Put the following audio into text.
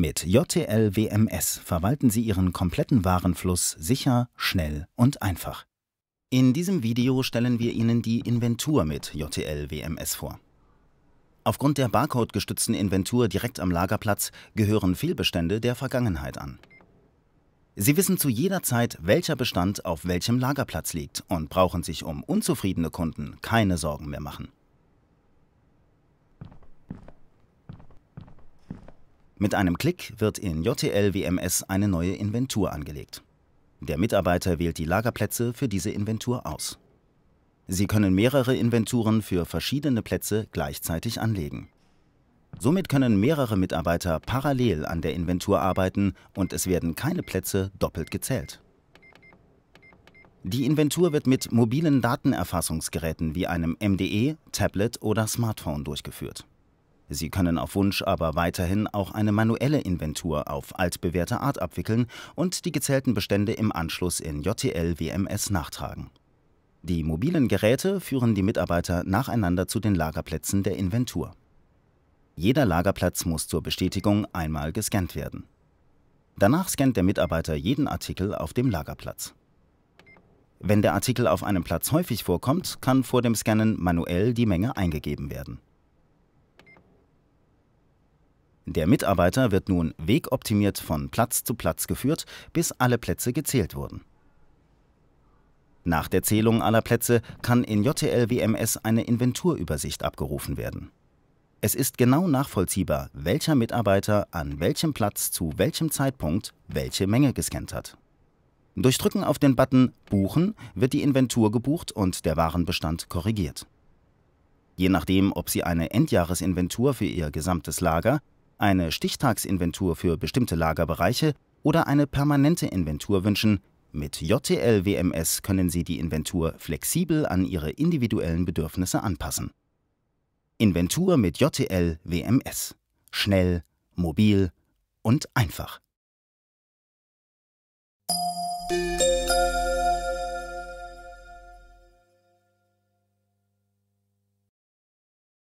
Mit JTL WMS verwalten Sie Ihren kompletten Warenfluss sicher, schnell und einfach. In diesem Video stellen wir Ihnen die Inventur mit JTL WMS vor. Aufgrund der Barcode-gestützten Inventur direkt am Lagerplatz gehören Fehlbestände der Vergangenheit an. Sie wissen zu jeder Zeit, welcher Bestand auf welchem Lagerplatz liegt und brauchen sich um unzufriedene Kunden keine Sorgen mehr machen. Mit einem Klick wird in JTL WMS eine neue Inventur angelegt. Der Mitarbeiter wählt die Lagerplätze für diese Inventur aus. Sie können mehrere Inventuren für verschiedene Plätze gleichzeitig anlegen. Somit können mehrere Mitarbeiter parallel an der Inventur arbeiten und es werden keine Plätze doppelt gezählt. Die Inventur wird mit mobilen Datenerfassungsgeräten wie einem MDE, Tablet oder Smartphone durchgeführt. Sie können auf Wunsch aber weiterhin auch eine manuelle Inventur auf altbewährte Art abwickeln und die gezählten Bestände im Anschluss in JTL WMS nachtragen. Die mobilen Geräte führen die Mitarbeiter nacheinander zu den Lagerplätzen der Inventur. Jeder Lagerplatz muss zur Bestätigung einmal gescannt werden. Danach scannt der Mitarbeiter jeden Artikel auf dem Lagerplatz. Wenn der Artikel auf einem Platz häufig vorkommt, kann vor dem Scannen manuell die Menge eingegeben werden. Der Mitarbeiter wird nun wegoptimiert von Platz zu Platz geführt, bis alle Plätze gezählt wurden. Nach der Zählung aller Plätze kann in JTL WMS eine Inventurübersicht abgerufen werden. Es ist genau nachvollziehbar, welcher Mitarbeiter an welchem Platz zu welchem Zeitpunkt welche Menge gescannt hat. Durch Drücken auf den Button Buchen wird die Inventur gebucht und der Warenbestand korrigiert. Je nachdem, ob Sie eine Endjahresinventur für Ihr gesamtes Lager eine Stichtagsinventur für bestimmte Lagerbereiche oder eine permanente Inventur wünschen, mit JTL WMS können Sie die Inventur flexibel an Ihre individuellen Bedürfnisse anpassen. Inventur mit JTL WMS. Schnell, mobil und einfach.